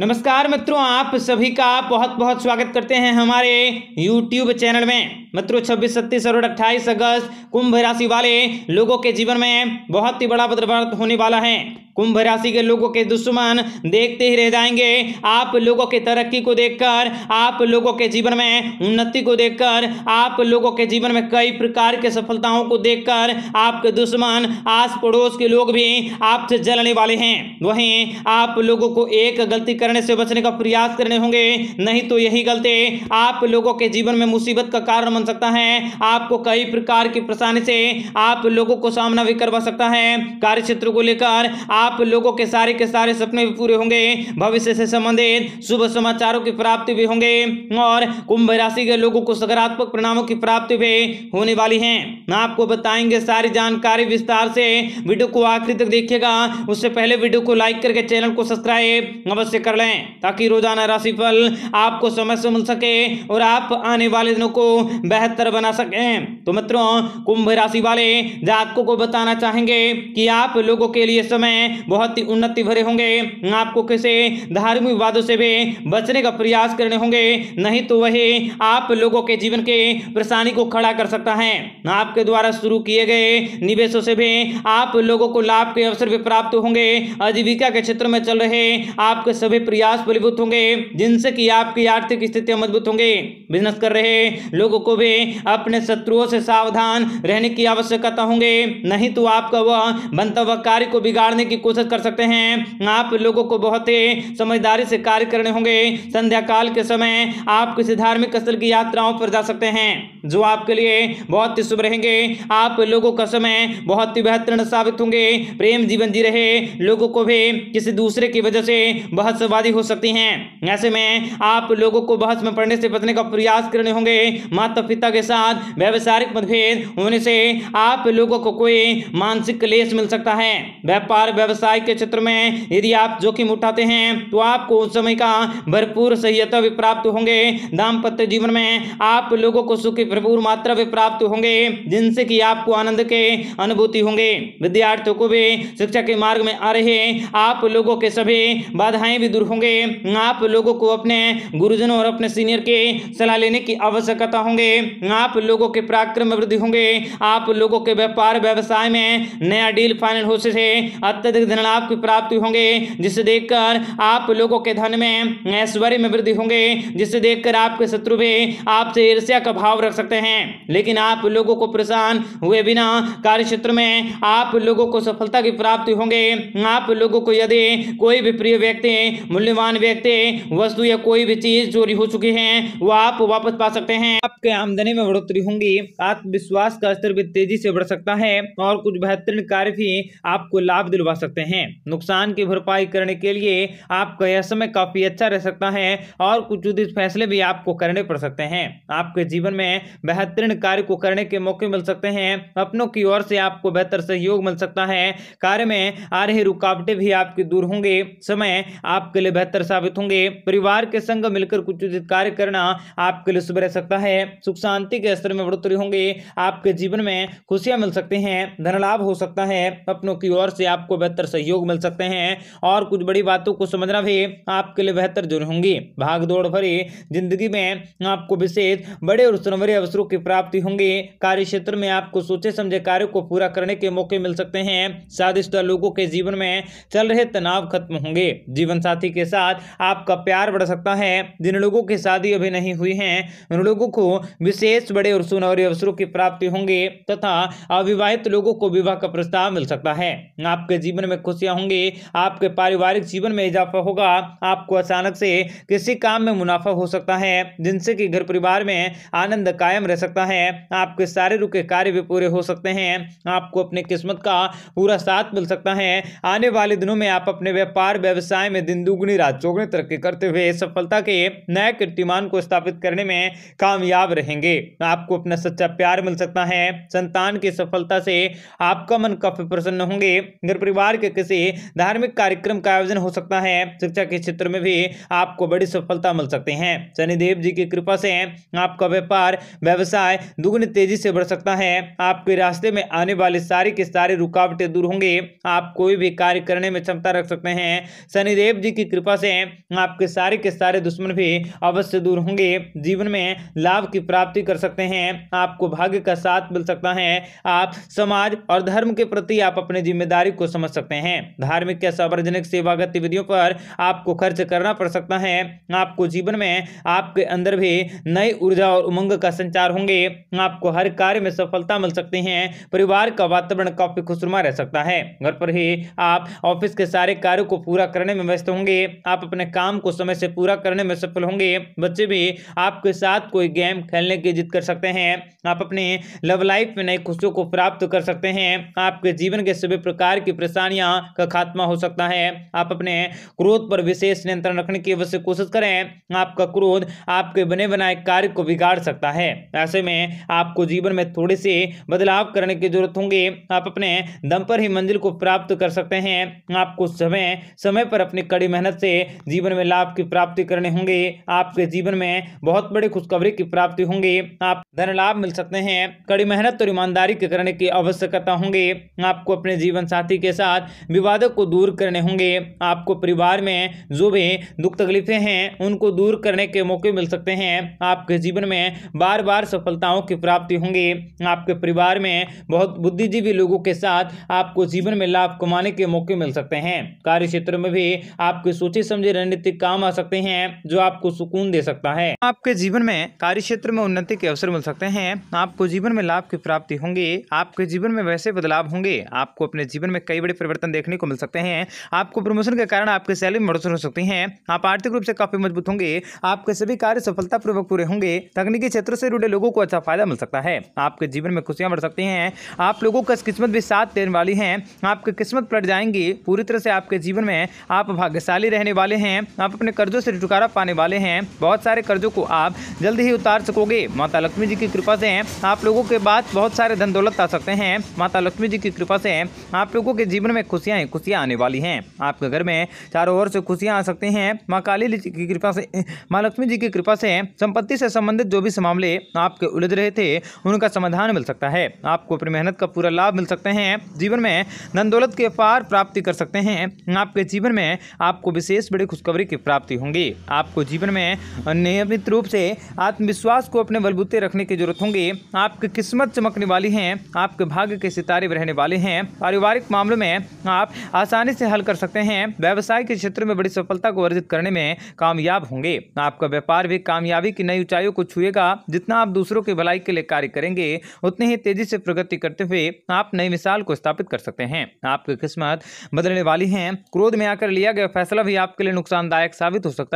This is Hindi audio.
नमस्कार मित्रों आप सभी का बहुत बहुत स्वागत करते हैं हमारे YouTube चैनल में मित्रों छब्बीस सत्तीस और अट्ठाईस अगस्त कुंभ राशि वाले लोगों के जीवन में बहुत ही बड़ा बदलाव होने वाला है कुंभ राशि के लोगों के दुश्मन देखते ही रह जाएंगे आप लोगों की तरक्की को देखकर आप लोगों के जीवन में उन्नति को देखकर आप लोगों के जीवन में कई प्रकार के सफलताओं को देखकर आपके दुश्मन आस पड़ोस के लोग भी आपसे जलने वाले हैं वहीं आप लोगों को एक गलती करने से बचने का प्रयास करने होंगे नहीं तो यही गलती आप लोगों के जीवन में मुसीबत का कारण बन सकता है आपको कई प्रकार की परेशानी से आप लोगों को सामना भी करवा सकता है कार्य क्षेत्र को लेकर आप आप लोगों के सारे के सारे सपने भी पूरे होंगे भविष्य से संबंधित शुभ समाचारों की प्राप्ति भी होंगे और कुंभ राशि के लोगों को सकारात्मक परिणामों की प्राप्ति भी होने वाली है आपको बताएंगे सारी जानकारी विस्तार से वीडियो को आखिरी तक देखिएगा उससे पहले वीडियो को लाइक करके चैनल को सब्सक्राइब अवश्य कर लें ताकि रोजाना राशिफल आपको समय से मिल सके और आप आने वाले दिनों को बेहतर बना सकें तो मित्रों कुंभ राशि वाले जातकों को बताना चाहेंगे कि आप लोगों के लिए समय बहुत ही उन्नति भरे होंगे आपको कैसे धार्मिक विवादों से भी बचने का प्रयास करने होंगे नहीं तो वह आप लोगों के जीवन के परेशानी को खड़ा कर सकता है आपके द्वारा शुरू किए गए निवेशों से भी आप लोगों को लाभ के अवसर भी प्राप्त होंगे आजीविका के क्षेत्र में चल रहे आपके सभी प्रयास फलीभूत होंगे जिनसे कि आपकी आर्थिक स्थिति मजबूत होंगे बिजनेस कर रहे लोगों को भी अपने शत्रुओं से सावधान रहने की आवश्यकता होंगे नहीं तो आपका वह बनता कार्य को बिगाड़ने की कोशिश कर सकते हैं आप लोगों को बहुत ही समझदारी से कार्य करने होंगे संध्या काल के समय आप किसी धार्मिक स्थल की यात्राओं पर जा सकते हैं जो आपके लिए बहुत ही शुभ रहेंगे आप लोगों का समय बहुत ही बेहतरीन साबित होंगे प्रेम जीवन जी रहे लोगों को भी किसी दूसरे की वजह से बहस वादी हो सकती हैं ऐसे में आप लोगों को बहस में पढ़ने से बचने का प्रयास करने होंगे माता पिता के साथ व्यावसायिक मतभेद होने से आप लोगों को कोई मानसिक क्लेश मिल सकता है व्यापार व्यवसाय व्यवसाय के क्षेत्र में यदि आप जोखिम उठाते हैं तो आपको उस समय का भरपूर सहयता भी प्राप्त होंगे दाम्पत्य जीवन में आप लोगों को सुख की भरपूर मात्रा भी प्राप्त होंगे जिनसे कि आपको आनंद के अनुभूति होंगे विद्यार्थियों को भी शिक्षा के मार्ग में आ रहे आप लोगों के सभी बाधाएं भी दूर होंगे आप लोगों को अपने गुरुजनों और अपने सीनियर के सलाह लेने की आवश्यकता होंगे आप लोगों के पराक्रम वृद्धि होंगे आप लोगों के व्यापार व्यवसाय में नया डील फाइनल हो सके अत्यधिक धन आपकी प्राप्ति होंगे जिसे देखकर आप लोगों के धन में ऐश्वर्य में वृद्धि होंगे जिसे देखकर आपके शत्रु भी आपसे ईर्ष्या का भाव रख सकते हैं लेकिन आप लोगों को परेशान हुए बिना कार्य क्षेत्र में आप लोगों को सफलता की प्राप्ति होंगे आप लोगों को यदि कोई भी प्रिय व्यक्ति मूल्यवान व्यक्ति वस्तु या कोई भी चीज चोरी हो चुकी है वो आप वापस पा सकते हैं आपके आमदनी में बढ़ोतरी होंगी आत्मविश्वास का स्तर भी तेजी से बढ़ सकता है और कुछ बेहतरीन कार्य भी आपको लाभ दिलवा सकते सकते हैं नुकसान की भरपाई करने के लिए आपका यह समय काफ़ी अच्छा रह सकता है और कुछ उचित फैसले भी आपको करने पड़ सकते हैं आपके जीवन में बेहतरीन कार्य को करने के मौके मिल सकते हैं अपनों की ओर से आपको बेहतर सहयोग मिल सकता है कार्य में आ रही रुकावटें भी आपके दूर होंगे समय आपके लिए बेहतर साबित होंगे परिवार के संग मिलकर कुछ उचित कार्य करना आपके लिए शुभ रह सकता है सुख शांति के स्तर में बढ़ोतरी होंगे आपके जीवन में खुशियां मिल सकती हैं धन लाभ हो सकता है अपनों की ओर से आपको बेहतर बेहतर सहयोग मिल सकते हैं और कुछ बड़ी बातों को समझना भी आपके लिए बेहतर जरूरी होंगी भाग दौड़ भरी जिंदगी में आपको विशेष बड़े और सुनवरे अवसरों की प्राप्ति होंगी कार्य क्षेत्र में आपको सोचे समझे कार्य को पूरा करने के मौके मिल सकते हैं साधिशुदा लोगों के जीवन में चल रहे तनाव खत्म होंगे जीवन साथी के साथ आपका प्यार बढ़ सकता है जिन लोगों की शादी अभी नहीं हुई है उन लोगों को विशेष बड़े और सुनवरे अवसरों की प्राप्ति होंगे तथा अविवाहित लोगों को विवाह का प्रस्ताव मिल सकता है आपके जीवन जीवन में खुशियां होंगी आपके पारिवारिक जीवन में इजाफा होगा आपको अचानक से किसी काम में मुनाफा हो सकता है जिनसे कि घर परिवार में आनंद कायम रह सकता है आपके सारे रुके कार्य भी पूरे हो सकते हैं आपको अपने किस्मत का पूरा साथ मिल सकता है आने वाले दिनों में आप अपने व्यापार व्यवसाय में दिन दुगुनी रात चौगुनी तरक्की करते हुए सफलता के नए कीर्तिमान को स्थापित करने में कामयाब रहेंगे आपको अपना सच्चा प्यार मिल सकता है संतान की सफलता से आपका मन काफी प्रसन्न होंगे घर परिवार परिवार के किसी धार्मिक कार्यक्रम का आयोजन हो सकता है शिक्षा के क्षेत्र में भी आपको बड़ी सफलता मिल सकती है शनिदेव जी की कृपा से आपका व्यापार व्यवसाय दुग्ने तेजी से बढ़ सकता है आपके रास्ते में आने वाली सारी की सारी रुकावटें दूर होंगे आप कोई भी कार्य करने में क्षमता रख सकते हैं शनिदेव जी की कृपा से आपके सारे के सारे दुश्मन भी अवश्य दूर होंगे जीवन में लाभ की प्राप्ति कर सकते हैं आपको भाग्य का साथ मिल सकता है आप समाज और धर्म के प्रति आप अपनी जिम्मेदारी को समझ सकते सकते हैं धार्मिक या सार्वजनिक सेवा गतिविधियों पर आपको खर्च करना पड़ सकता है आपको जीवन में आपके अंदर भी नई ऊर्जा और उमंग का संचार होंगे आपको हर कार्य में सफलता मिल सकती है परिवार का वातावरण काफी खुशनुमा रह सकता है घर पर ही आप ऑफिस के सारे कार्यों को पूरा करने में व्यस्त होंगे आप अपने काम को समय से पूरा करने में सफल होंगे बच्चे भी आपके साथ कोई गेम खेलने की जिद कर सकते हैं आप अपने लव लाइफ में नई खुशियों को प्राप्त कर सकते हैं आपके जीवन के सभी प्रकार की परेशानी परेशानियां का खात्मा हो सकता है आप अपने क्रोध पर विशेष नियंत्रण रखने की अवश्य कोशिश करें आपका क्रोध आपके बने बनाए कार्य को बिगाड़ सकता है ऐसे में आपको जीवन में थोड़े से बदलाव करने की जरूरत होंगे आप अपने दम पर ही मंजिल को प्राप्त कर सकते हैं आपको समय समय पर अपनी कड़ी मेहनत से जीवन में लाभ की प्राप्ति करने होंगे आपके जीवन में बहुत बड़ी खुशखबरी की प्राप्ति होंगी आप धन लाभ मिल सकते हैं कड़ी मेहनत और ईमानदारी करने की आवश्यकता होंगी आपको अपने जीवन साथी के साथ विवादों को दूर करने होंगे आपको परिवार में जो भी दुख तकलीफें हैं उनको दूर करने के मौके मिल सकते हैं आपके जीवन में बार बार सफलताओं की प्राप्ति होंगी आपके परिवार में बहुत बुद्धिजीवी लोगों के साथ आपको जीवन में लाभ कमाने के मौके मिल सकते हैं कार्य क्षेत्र में भी आपके सोचे समझे रणनीतिक काम आ सकते हैं जो आपको सुकून दे सकता है आपके जीवन में कार्य क्षेत्र में उन्नति के अवसर मिल सकते हैं आपको जीवन में लाभ की प्राप्ति होंगी आपके जीवन में वैसे बदलाव होंगे आपको अपने जीवन में कई बड़े परिवर्तन परिवर्तन देखने को मिल सकते हैं आपको प्रमोशन के कारण आपके सैलरी में बढ़ोतरी हो सकती है आप आर्थिक रूप से काफ़ी मजबूत होंगे आपके सभी कार्य सफलतापूर्वक पूरे होंगे तकनीकी क्षेत्र से जुड़े लोगों को अच्छा फायदा मिल सकता है आपके जीवन में खुशियां बढ़ सकती हैं आप लोगों का किस्मत भी साथ देने वाली है आपकी किस्मत पलट जाएंगी पूरी तरह से आपके जीवन में आप भाग्यशाली रहने वाले हैं आप अपने कर्जों से छुटकारा पाने वाले हैं बहुत सारे कर्जों को आप जल्द ही उतार सकोगे माता लक्ष्मी जी की कृपा से आप लोगों के बाद बहुत सारे धन दौलत आ सकते हैं माता लक्ष्मी जी की कृपा से आप लोगों के जीवन में खुशियाँ ही खुशियाँ आने वाली हैं आपके घर में चारों ओर से खुशियाँ आ सकती हैं माँ काली जी की कृपा से माँ लक्ष्मी जी की कृपा से संपत्ति से संबंधित जो भी मामले आपके उलझ रहे थे उनका समाधान मिल सकता है आपको अपनी मेहनत का पूरा लाभ मिल सकते हैं जीवन में धन दौलत के पार प्राप्ति कर सकते हैं आपके जीवन में आपको विशेष बड़ी खुशखबरी की प्राप्ति होंगी आपको जीवन में नियमित रूप से आत्मविश्वास को अपने बलबूते रखने की जरूरत होंगी आपकी किस्मत चमकने वाली है आपके भाग्य के सितारे रहने वाले हैं पारिवारिक मामलों में आप आसानी से हल कर सकते हैं व्यवसाय के क्षेत्र में बड़ी सफलता को अर्जित करने में कामयाब होंगे आपका व्यापार भी कामयाबी की नई ऊंचाइयों को छुएगा जितना आप दूसरों की भलाई के लिए कार्य करेंगे उतनी ही तेजी से प्रगति करते हुए आप नई मिसाल को स्थापित कर सकते हैं आपकी किस्मत बदलने वाली है क्रोध में आकर लिया गया फैसला भी आपके लिए नुकसानदायक साबित हो सकता है